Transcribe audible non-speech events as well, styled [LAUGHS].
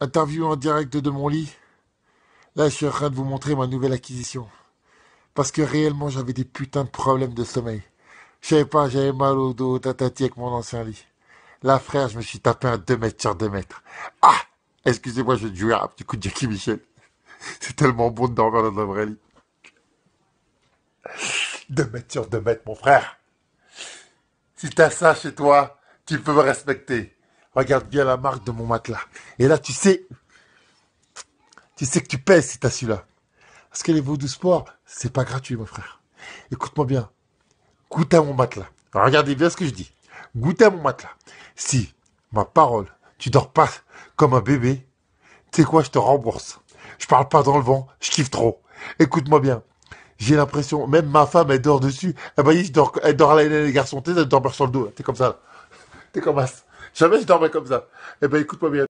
Interview en direct de mon lit. Là, je suis en train de vous montrer ma nouvelle acquisition. Parce que réellement, j'avais des putains de problèmes de sommeil. Je savais pas, j'avais mal au dos, tatati avec mon ancien lit. Là, frère, je me suis tapé à 2 mètres sur 2 mètres. Ah Excusez-moi, je jouer à du coup, de Jackie Michel. [LAUGHS] C'est tellement bon de dormir dans un vrai lit. 2 mètres sur 2 mètres, mon frère. Si t'as ça chez toi, tu peux me respecter. Regarde bien la marque de mon matelas. Et là, tu sais, tu sais que tu pèses si tu as celui-là. Parce que les du sport, c'est pas gratuit, mon frère. Écoute-moi bien. Goûte à mon matelas. Regardez bien ce que je dis. Goûte à mon matelas. Si, ma parole, tu dors pas comme un bébé, tu sais quoi, je te rembourse. Je parle pas dans le vent, je kiffe trop. Écoute-moi bien. J'ai l'impression, même ma femme, elle dort dessus. Elle ah, dort bah, je dors, elle les garçons, elle dort sur le dos, t'es comme ça, T'es comme ça. Jamais je dormais comme ça. Eh ben, écoute-moi bien.